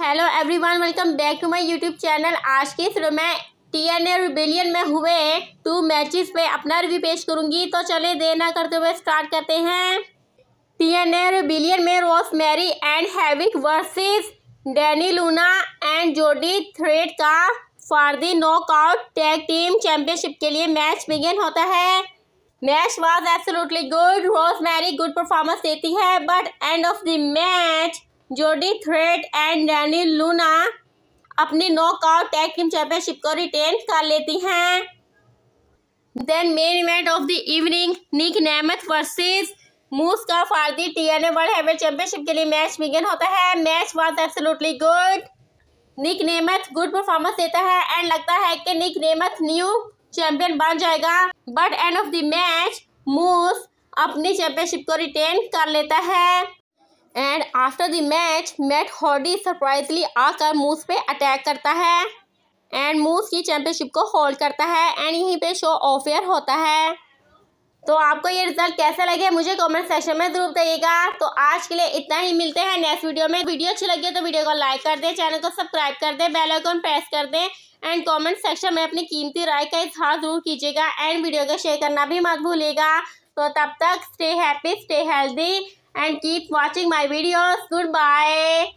Hello everyone welcome back to my YouTube channel आज के इस मैं टीएनए रिबेलियन में हुए टू मैचेस पे अपना रिव्यू पेश करूंगी तो चले देना करते हुए स्टार्ट करते हैं टीएनए रिबेलियन में Rosemary and Havok versus Danny Luna and Jody Threat का फारदी नॉकआउट टैग टीम चैम्पियनशिप के लिए मैच बिगेन होता है match was absolutely good Rosemary good performance देती है but end of the match Jody Threat and Danny Luna अपनी knockout tag team championship को रिटेन कर लेती हैं then main event of the evening Nick Nemeth versus Moose का फारदी T N A world heavy championship के लिए match begin होता है match was absolutely good Nick Nemeth good performance देता है एंड लगता है कि निक नेमथ न्यू चैंपियन बन जाएगा but end of the match Moose अपनी चैंपियनशिप को रिटेन कर लेता है and after the match Matt Hardy surprisingly आकर मूस पे अटैक करता है एंड मूस की चैंपियनशिप को होल्ड करता है एंड यहीं पे शो ऑफेयर होता है तो आपको ये रिजल्ट कैसा लगे मुझे कमेंट सेक्शन में जरूर बताइएगा तो आज के लिए इतना ही मिलते हैं नेक्स्ट वीडियो में वीडियो अच्छी लगी तो वीडियो को लाइक कर दें चैनल को सब्सक्राइब कर दें बेल आइकन प्रेस कर दें एंड कमेंट सेक्शन में अपनी कीमती राय का इजहार जरूर कीजिएगा एंड वीडियो को शेयर करना भी मत भूलिएगा तो तब तक stay happy stay healthy and keep watching my videos. Goodbye.